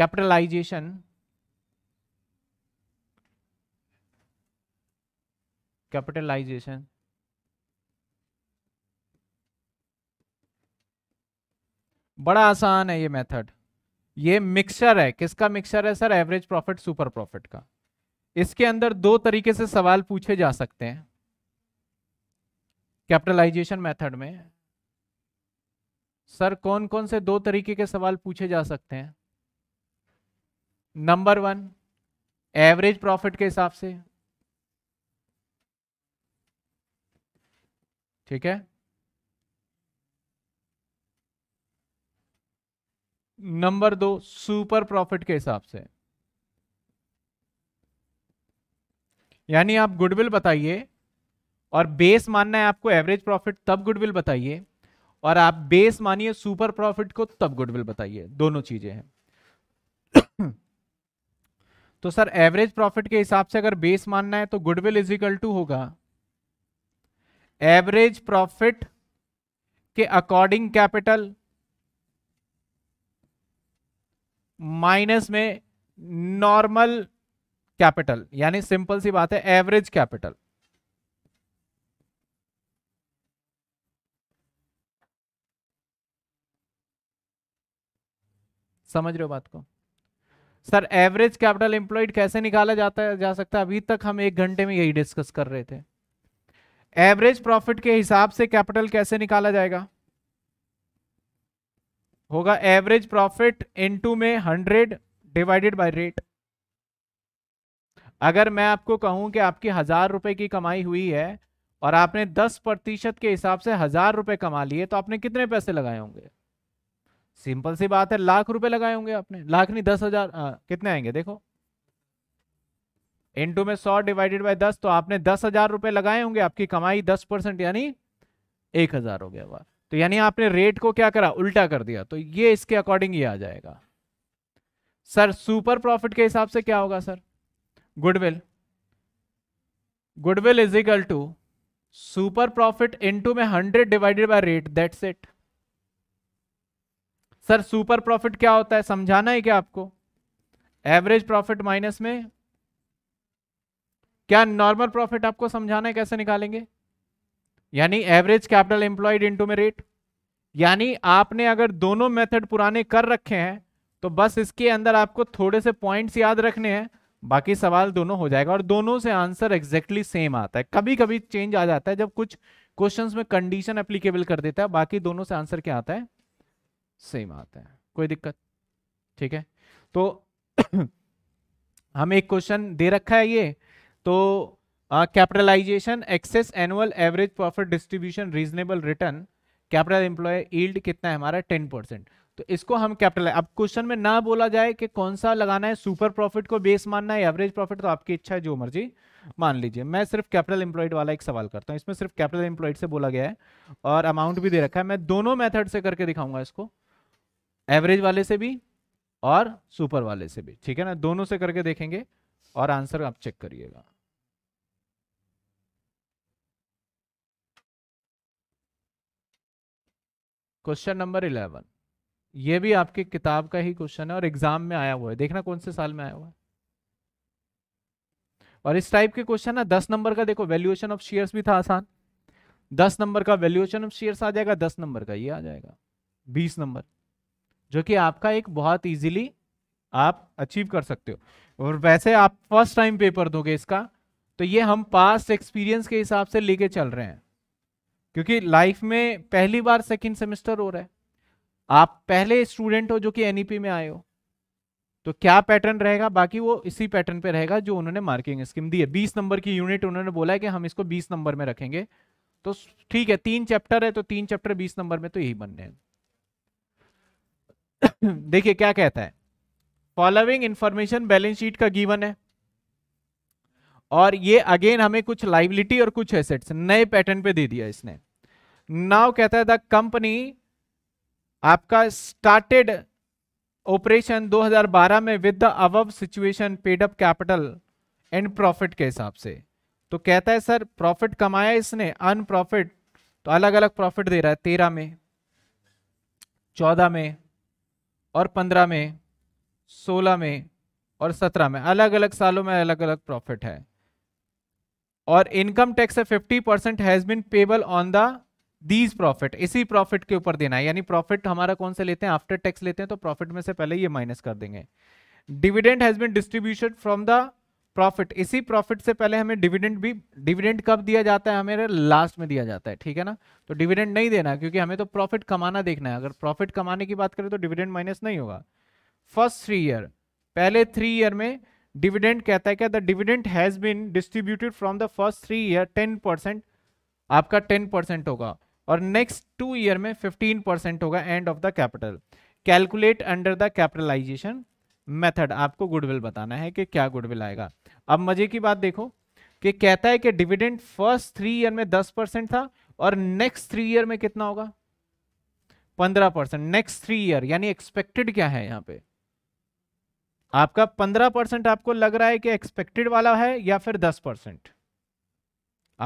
capitalization capitalization बड़ा आसान है ये मेथड ये मिक्सचर है किसका मिक्सचर है sir average profit super profit का इसके अंदर दो तरीके से सवाल पूछे जा सकते हैं कैपिटलाइजेशन मेथड में सर कौन कौन से दो तरीके के सवाल पूछे जा सकते हैं नंबर वन एवरेज प्रॉफिट के हिसाब से ठीक है नंबर दो सुपर प्रॉफिट के हिसाब से यानी आप गुडविल बताइए और बेस मानना है आपको एवरेज प्रॉफिट तब गुडविल बताइए और आप बेस मानिए सुपर प्रॉफिट को तब गुडविल बताइए दोनों चीजें हैं तो सर एवरेज प्रॉफिट के हिसाब से अगर बेस मानना है तो गुडविल इज इक्वल टू होगा एवरेज प्रॉफिट के अकॉर्डिंग कैपिटल माइनस में नॉर्मल कैपिटल यानी सिंपल सी बात है एवरेज कैपिटल समझ रहे हो बात को सर एवरेज कैपिटल एम्प्लॉयड कैसे निकाला जाता है जा सकता है अभी तक हम एक घंटे में यही डिस्कस कर रहे थे एवरेज प्रॉफिट के हिसाब से कैपिटल कैसे निकाला जाएगा होगा एवरेज प्रॉफिट इनटू में हंड्रेड डिवाइडेड बाय रेट अगर मैं आपको कहूं कि आपकी हजार रुपए की कमाई हुई है और आपने दस प्रतिशत के हिसाब से हजार रुपए कमा लिए तो आपने कितने पैसे लगाए होंगे सिंपल सी बात है लाख रुपए लगाए होंगे आपने लाख नहीं दस हजार आ, हाँ, कितने आएंगे देखो टू में सौ डिवाइडेड बाय दस तो आपने दस हजार रुपए लगाए होंगे आपकी कमाई दस परसेंट यानी एक हजार हो गया तो यानी आपने रेट को क्या करा उल्टा कर दिया तो ये इसके अकॉर्डिंग ही आ जाएगा सर सुपर प्रॉफिट के हिसाब से क्या होगा sir goodwill goodwill is equal to super profit into में hundred divided by rate that's it sir super profit क्या होता है समझाना है क्या आपको एवरेज प्रॉफिट माइनस में क्या नॉर्मल प्रॉफिट आपको समझाना है कैसे निकालेंगे यानी एवरेज कैपिटल एम्प्लॉयड इनटू में रेट यानी आपने अगर दोनों मेथड पुराने कर रखे हैं तो बस इसके अंदर आपको थोड़े से पॉइंट्स याद रखने हैं बाकी सवाल दोनों हो जाएगा और दोनों से आंसर एग्जैक्टली सेम आता है कभी कभी चेंज आ जाता है जब कुछ क्वेश्चंस में कंडीशन एप्लीकेबल कर देता है बाकी दोनों से आंसर क्या आता है सेम आते हैं कोई दिक्कत ठीक है तो हमें एक क्वेश्चन दे रखा है ये तो capitalization excess annual average profit distribution reasonable return capital employ yield कितना है हमारा टेन परसेंट तो इसको हम कैपिटल अब क्वेश्चन में ना बोला जाए कि कौन सा लगाना है सुपर प्रॉफिट को बेस मानना है एवरेज प्रॉफिट तो आपकी इच्छा है जो मर्जी मान लीजिए मैं सिर्फ कैपिटल एम्प्लॉयड वाला एक सवाल करता हूँ इसमें सिर्फ कैपिटल एम्प्लॉयड से बोला गया है और अमाउंट भी दे रखा है मैं दोनों मेथड से करके दिखाऊंगा इसको एवरेज वाले से भी और सुपर वाले से भी ठीक है ना दोनों से करके देखेंगे और आंसर आप चेक करिएगा क्वेश्चन नंबर इलेवन ये भी आपके किताब का ही क्वेश्चन है और एग्जाम में आया हुआ है देखना कौन से साल में आया हुआ है और इस टाइप के क्वेश्चन ना दस नंबर का देखो वैल्यूएशन ऑफ शेयर्स भी था आसान दस नंबर का वैल्यूएशन ऑफ शेयर्स आ जाएगा दस नंबर का ये आ जाएगा बीस नंबर जो कि आपका एक बहुत इजीली आप अचीव कर सकते हो और वैसे आप फर्स्ट टाइम पेपर दोगे इसका तो ये हम पास्ट एक्सपीरियंस के हिसाब से लेके चल रहे हैं क्योंकि लाइफ में पहली बार सेकेंड सेमेस्टर हो रहा है आप पहले स्टूडेंट हो जो कि एनईपी में आए हो तो क्या पैटर्न रहेगा बाकी वो इसी पैटर्न पे रहेगा जो उन्होंने मार्किंग स्कीम दी है बीस नंबर की यूनिट उन्होंने बोला है कि हम इसको बीस नंबर में रखेंगे तो ठीक है तीन चैप्टर है तो तीन चैप्टर बीस नंबर में तो यही बनने हैं देखिए क्या कहता है फॉलोइंग इंफॉर्मेशन बैलेंस शीट का गिवन है और ये अगेन हमें कुछ लाइबिलिटी और कुछ एसेट्स नए पैटर्न पे दे दिया इसने नाउ कहता है द कंपनी आपका स्टार्टेड ऑपरेशन 2012 में with the above situation paid up capital and profit के हिसाब से तो कहता है सर प्रॉफिट कमाया इसने अन प्रॉफिट तो अलग अलग प्रॉफिट दे रहा है तेरह में चौदह में और पंद्रह में सोलह में और सत्रह में अलग अलग सालों में अलग अलग प्रॉफिट है और इनकम टैक्स है fifty percent has been payable on the these profit इसी प्रॉफिट के ऊपर देना है यानी प्रॉफिट हमारा कौन से लेते हैं आफ्टर टैक्स लेते हैं तो प्रॉफिट में से पहले ये माइनस कर देंगे dividend has been distribution from the profit इसी प्रॉफिट से पहले हमें डिविडेंड भी डिविडेंड कब दिया जाता है हमें लास्ट में दिया जाता है ठीक है ना तो डिविडेंड नहीं देना क्योंकि हमें तो प्रॉफिट कमाना देखना है अगर प्रॉफिट कमाने की बात करें तो डिविडेंड माइनस नहीं होगा फर्स्ट थ्री ईयर पहले थ्री ईयर में डिविडेंड कहता है क्या the dividend has been distributed from the first three year ten percent आपका टेन परसेंट होगा और नेक्स्ट टू ईयर में फिफ्टीन परसेंट होगा and of the capital calculate under the capitalization method आपको गुडविल बताना है कि क्या गुडविल आएगा अब मजे की बात देखो कि कहता है कि डिविडेंड फर्स्ट थ्री ईयर में दस परसेंट था और नेक्स्ट थ्री ईयर में कितना होगा पंद्रह परसेंट नेक्स्ट थ्री ईयर यानी एक्सपेक्टेड क्या है यहाँ पे आपका पंद्रह परसेंट आपको लग रहा है कि एक्सपेक्टेड वाला है या फिर दस परसेंट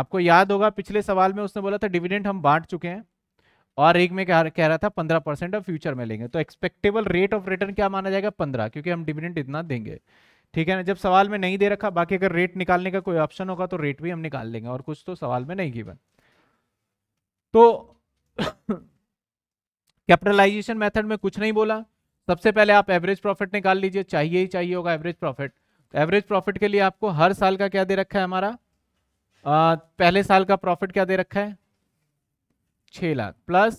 आपको याद होगा पिछले सवाल में उसने बोला था डिविडेंड हम बांट चुके हैं और एक में कह, कह रहा था पंद्रह परसेंट ऑफ फ्यूचर में लेंगे तो एक्सपेक्टेबल रेट ऑफ रिटर्न क्या माना जाएगा पंद्रह क्योंकि हम डिविडेंट इतना देंगे ठीक है ना जब सवाल में नहीं दे रखा बाकी अगर रेट निकालने का कोई ऑप्शन होगा तो रेट भी हम निकाल लेंगे और कुछ तो सवाल में नहीं गिवन तो कैपिटलाइजेशन मेथड में कुछ नहीं बोला सबसे पहले आप एवरेज प्रॉफिट निकाल लीजिए चाहिए ही चाहिए होगा एवरेज प्रॉफिट एवरेज प्रॉफिट के लिए आपको हर साल का क्या दे रखा है हमारा आ, पहले साल का प्रॉफिट क्या दे रखा है छह लाख प्लस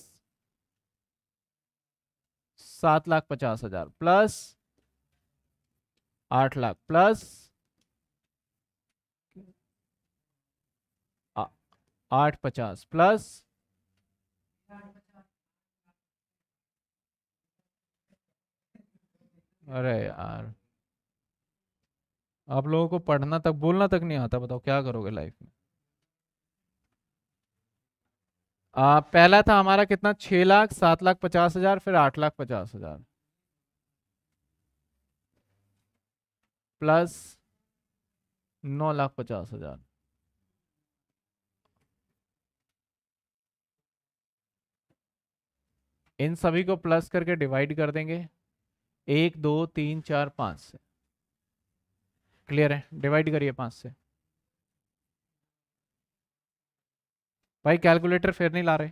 सात लाख पचास हजार प्लस आठ लाख प्लस आठ पचास प्लस अरे यार आप लोगों को पढ़ना तक बोलना तक नहीं आता बताओ क्या करोगे लाइफ में आ, पहला था हमारा कितना छह लाख सात लाख पचास हजार फिर आठ लाख पचास हजार प्लस नौ लाख पचास हजार इन सभी को प्लस करके डिवाइड कर देंगे एक दो तीन चार पाँच से क्लियर है डिवाइड करिए पाँच से भाई कैलकुलेटर फिर नहीं ला रहे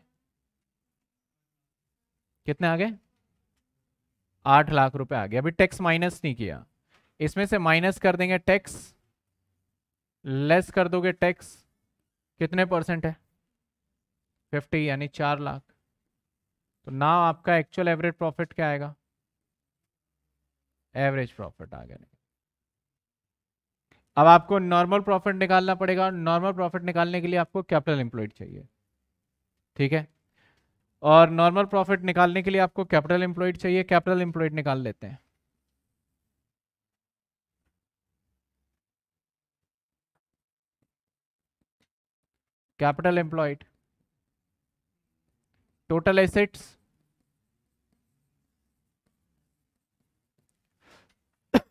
कितने आ गए आठ लाख रुपए आ गए अभी टैक्स माइनस नहीं किया इसमें से माइनस कर देंगे टैक्स लेस कर दोगे टैक्स कितने परसेंट है फिफ्टी यानी चार लाख तो ना आपका एक्चुअल एवरेज प्रॉफिट क्या आएगा एवरेज प्रॉफिट आ गया अब आपको नॉर्मल प्रॉफिट निकालना पड़ेगा और नॉर्मल प्रॉफिट निकालने के लिए आपको कैपिटल एम्प्लॉयड चाहिए ठीक है और नॉर्मल प्रॉफिट निकालने के लिए आपको कैपिटल एम्प्लॉयड चाहिए कैपिटल एम्प्लॉयड निकाल लेते हैं capital employed total assets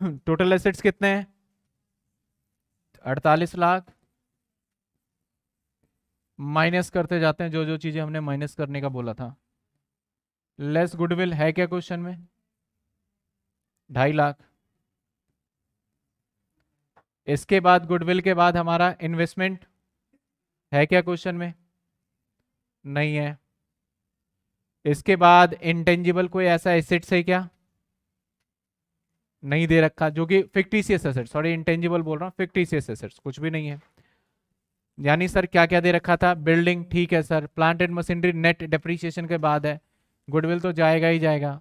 total assets कितने हैं अड़तालीस लाख माइनस करते जाते हैं जो जो चीज़ें हमने माइनस करने का बोला था लेस गुडविल है क्या क्वेश्चन में ढाई लाख इसके बाद गुडविल के बाद हमारा इन्वेस्टमेंट है क्या क्वेश्चन में नहीं है इसके बाद इंटेंजिबल कोई ऐसा एसेट्स है क्या नहीं दे रखा जो कि फिक्टिशियस एसेट सॉरी इंटेंजिबल बोल रहा हूँ फिक्टिशियस एसेट कुछ भी नहीं है यानी सर क्या क्या दे रखा था बिल्डिंग ठीक है sir plant and machinery net depreciation के बाद है गुडविल तो जाएगा ही जाएगा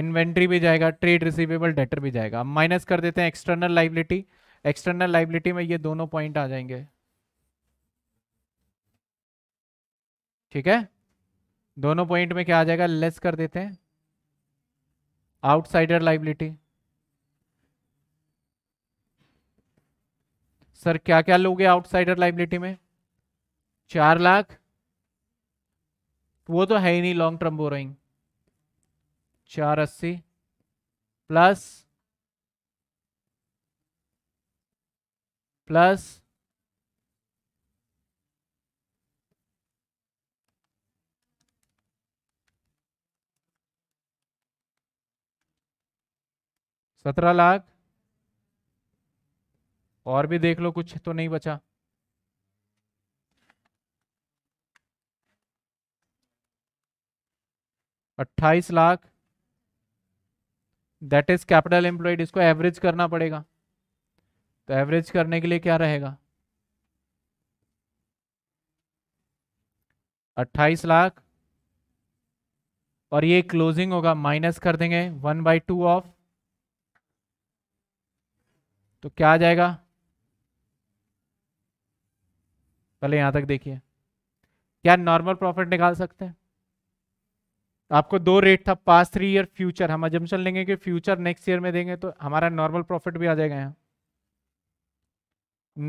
इन्वेंट्री भी जाएगा ट्रेड रिसीवेबल डेटर भी जाएगा अब माइनस कर देते हैं एक्सटर्नल लाइबिलिटी एक्सटर्नल लाइबिलिटी में ये दोनों पॉइंट आ जाएंगे ठीक है दोनों पॉइंट में क्या आ जाएगा लेस कर देते हैं आउटसाइडर लाइबिलिटी सर क्या क्या लोगे आउटसाइडर लाइबिलिटी में चार लाख वो तो है ही नहीं लॉन्ग टर्म बोरोइंग चार अस्सी प्लस प्लस सत्रह लाख और भी देख लो कुछ तो नहीं बचा अट्ठाईस lakh that is capital employed इसको एवरेज करना पड़ेगा तो एवरेज करने के लिए क्या रहेगा अट्ठाईस लाख और ये क्लोजिंग होगा माइनस कर देंगे वन बाई टू ऑफ तो क्या आ जाएगा पहले यहां तक देखिए क्या नॉर्मल प्रॉफिट निकाल सकते हैं आपको दो रेट था पास थ्री ईयर फ्यूचर हम अजम्पन लेंगे कि फ्यूचर नेक्स्ट ईयर में देंगे तो हमारा नॉर्मल प्रॉफिट भी आ जाएगा यहाँ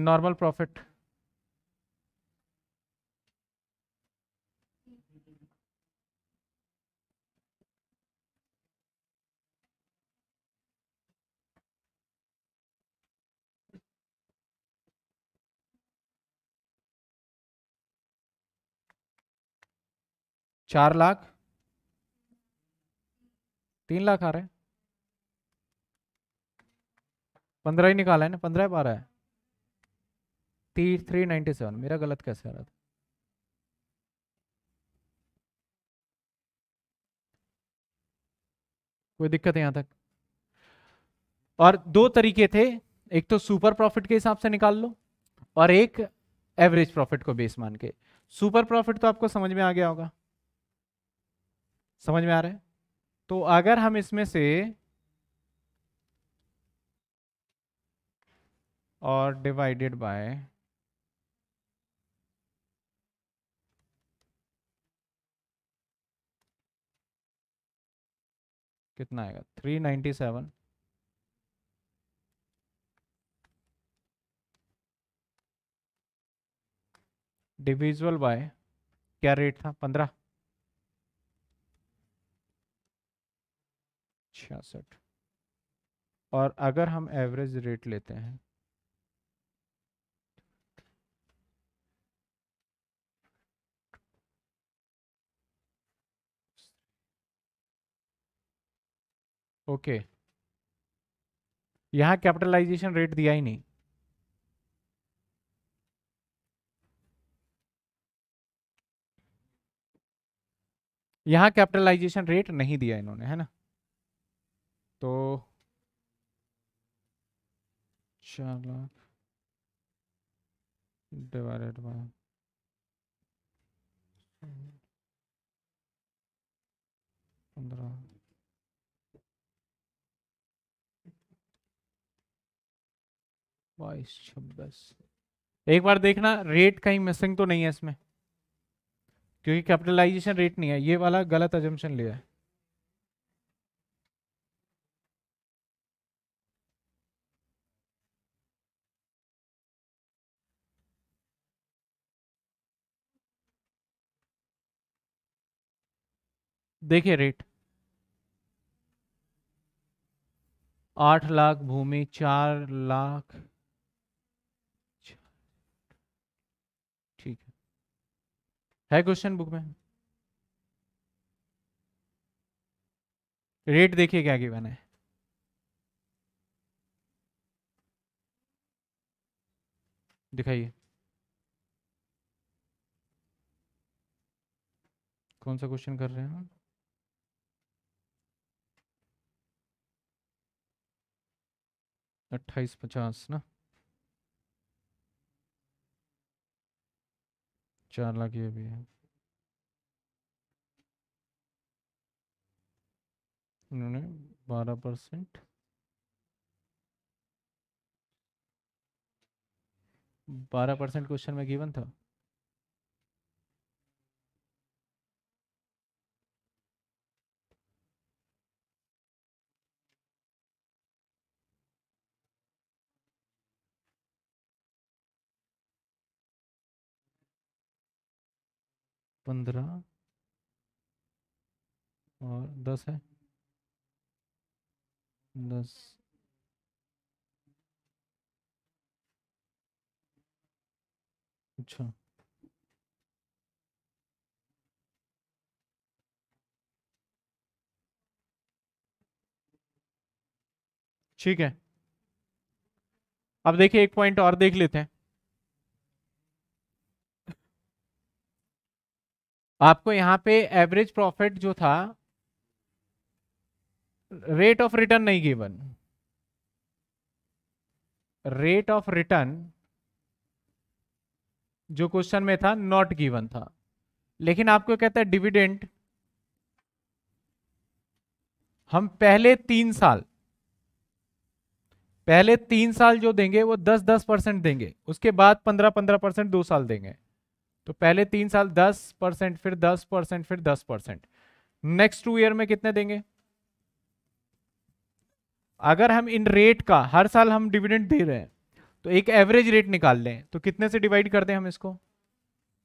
नॉर्मल प्रॉफिट चार लाख तीन लाख आ रहे हैं पंद्रह ही निकाला है ना पंद्रह बारह है तीन थ्री नाइन्टी सेवन मेरा गलत कैसे आ रहा था कोई दिक्कत है यहां तक और दो तरीके थे एक तो सुपर प्रॉफिट के हिसाब से निकाल लो और एक एवरेज प्रॉफिट को बेस मान के सुपर प्रॉफिट तो आपको समझ में आ गया होगा समझ में आ रहा है तो अगर हम इसमें से और डिवाइडेड बाय कितना आएगा थ्री नाइन्टी सेवन डिविजुअल बाय क्या रेट था पंद्रह छियासठ और अगर हम एवरेज रेट लेते हैं ओके okay. यहां कैपिटलाइजेशन रेट दिया ही नहीं यहां कैपिटलाइजेशन रेट नहीं दिया इन्होंने है ना तो चार लाख डिवाइडेड बाय पंद्रह बाईस छब्बीस एक बार देखना रेट कहीं मिसिंग तो नहीं है इसमें क्योंकि कैपिटलाइजेशन रेट नहीं है ये वाला गलत एजम्पन लिया है देखिए रेट आठ लाख भूमि चार लाख ठीक है है क्वेश्चन बुक में रेट देखिए क्या की मैंने दिखाइए कौन सा क्वेश्चन कर रहे हैं हम अट्ठाईस पचास ना चार लाख ये भी है इन्होंने बारह परसेंट बारह परसेंट क्वेश्चन में गिवन था पंद्रह और दस है दस अच्छा ठीक है अब देखिए एक पॉइंट और देख लेते हैं आपको यहां पे एवरेज प्रॉफिट जो था रेट ऑफ रिटर्न नहीं गिवन रेट ऑफ रिटर्न जो क्वेश्चन में था नॉट गिवन था लेकिन आपको कहता है डिविडेंट हम पहले तीन साल पहले तीन साल जो देंगे वो दस दस परसेंट देंगे उसके बाद पंद्रह पंद्रह परसेंट दो साल देंगे तो पहले तीन साल दस परसेंट फिर दस परसेंट फिर दस परसेंट नेक्स्ट टू ईयर में कितने देंगे अगर हम इन रेट का हर साल हम डिविडेंड दे रहे हैं तो एक एवरेज रेट निकाल लें तो कितने से डिवाइड कर दें हम इसको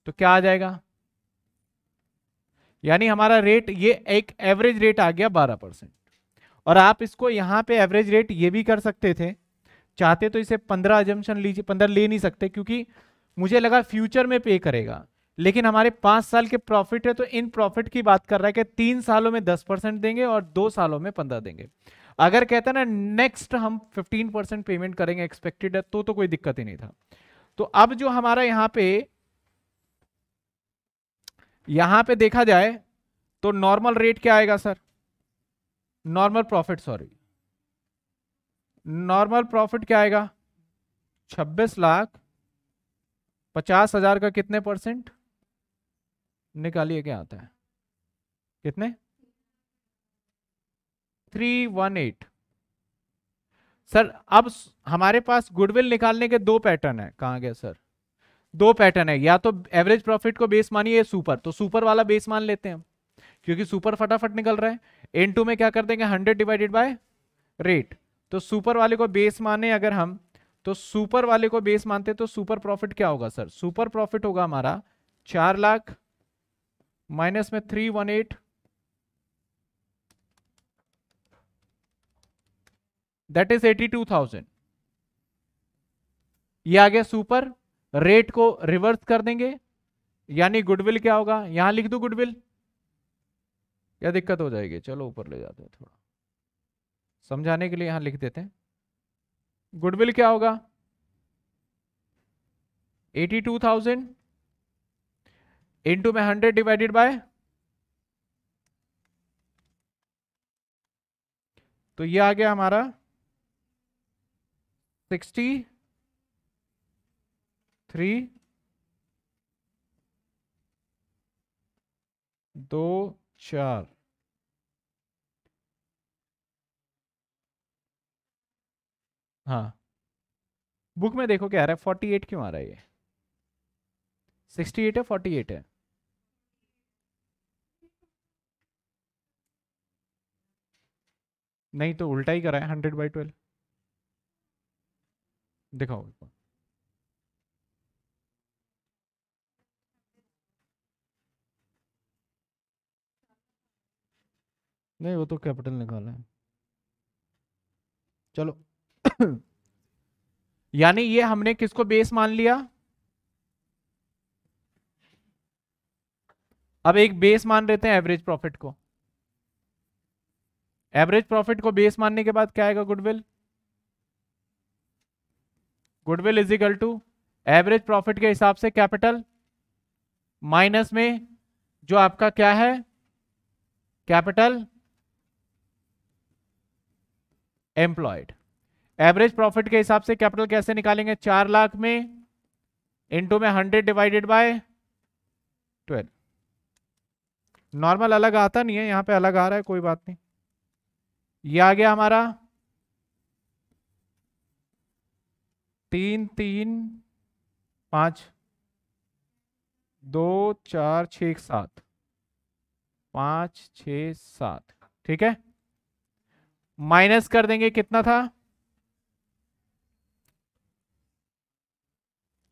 तो क्या आ जाएगा यानी हमारा रेट ये एक एवरेज रेट आ गया बारह परसेंट और आप इसको यहां पे एवरेज रेट ये भी कर सकते थे चाहते तो इसे पंद्रह एजम्पन लीजिए पंद्रह ले नहीं सकते क्योंकि मुझे लगा फ्यूचर में पे करेगा लेकिन हमारे पांच साल के प्रॉफिट है तो इन प्रॉफिट की बात कर रहा है कि तीन सालों में दस परसेंट देंगे और दो सालों में पंद्रह देंगे अगर कहते ना नेक्स्ट हम फिफ्टीन परसेंट पेमेंट करेंगे एक्सपेक्टेड है तो तो कोई दिक्कत ही नहीं था तो अब जो हमारा यहां पे यहां पे देखा जाए तो नॉर्मल रेट क्या आएगा sir normal profit sorry normal profit क्या आएगा छब्बीस लाख पचास हजार का कितने परसेंट निकालिए क्या आता है कितने थ्री वन एट सर अब हमारे पास गुडविल निकालने के दो पैटर्न है कहा गया सर दो पैटर्न है या तो एवरेज प्रॉफिट को बेस मानिए सुपर तो सुपर वाला बेस मान लेते हैं क्योंकि सुपर फटाफट निकल रहा है एन टू में क्या कर देंगे हंड्रेड डिवाइडेड बाय रेट तो सुपर वाले को बेस माने अगर हम तो सुपर वाले को बेस मानते तो सुपर प्रॉफिट क्या होगा सर सुपर प्रॉफिट होगा हमारा चार लाख माइनस में three one eight that is eighty two thousand ये आ गया सुपर रेट को रिवर्स कर देंगे यानी गुडविल क्या होगा यहां लिख दू गुडविल या दिक्कत हो जाएगी चलो ऊपर ले जाते हैं थोड़ा समझाने के लिए यहां लिख देते हैं गुडविल क्या होगा एटी टू थाउजेंड इंटू में हंड्रेड डिवाइडेड बाय तो ये आ गया हमारा सिक्सटी थ्री दो चार हाँ बुक में देखो क्या आ रहा है फोर्टी एट क्यों आ रहा है ये सिक्सटी एट है फोर्टी एट है नहीं तो उल्टा ही करा है हंड्रेड बाई ट्वेल्व दिखाओ नहीं वो तो कैपिटल निकाला है चलो यानी ये हमने किसको बेस मान लिया अब एक बेस मान लेते हैं एवरेज प्रॉफिट को एवरेज प्रॉफिट को बेस मानने के बाद क्या आएगा goodwill goodwill is equal to average profit के हिसाब से कैपिटल माइनस में जो आपका क्या है कैपिटल एम्प्लॉयड एवरेज प्रॉफिट के हिसाब से कैपिटल कैसे निकालेंगे चार लाख में इंटू में hundred divided by twelve normal अलग आता नहीं है यहां पे अलग आ रहा है कोई बात नहीं ये आ गया हमारा तीन तीन पांच दो चार छ सात पांच छ सात ठीक है माइनस कर देंगे कितना था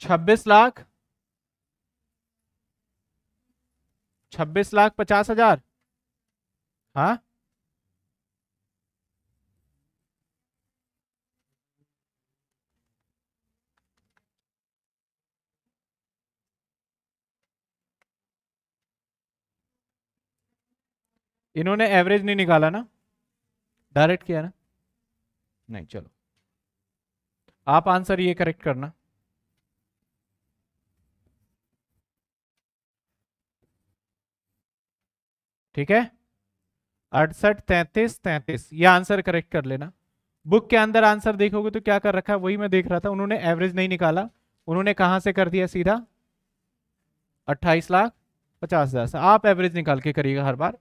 छब्बीस लाख छब्बीस लाख पचास हजार हाँ इन्होंने एवरेज नहीं निकाला ना डायरेक्ट किया ना नहीं चलो आप आंसर ये करेक्ट करना ठीक है अड़सठ तैतीस तैतीस ये आंसर करेक्ट कर लेना बुक के अंदर आंसर देखोगे तो क्या कर रखा है वही मैं देख रहा था उन्होंने एवरेज नहीं निकाला उन्होंने कहां से कर दिया सीधा अट्ठाईस लाख पचास हज़ार से आप एवरेज निकाल के करिएगा हर बार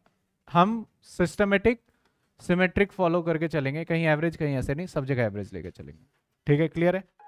हम सिस्टमेटिक सिमेट्रिक फॉलो करके चलेंगे कहीं एवरेज कहीं ऐसे नहीं सब जगह एवरेज लेकर चलेंगे ठीक है क्लियर है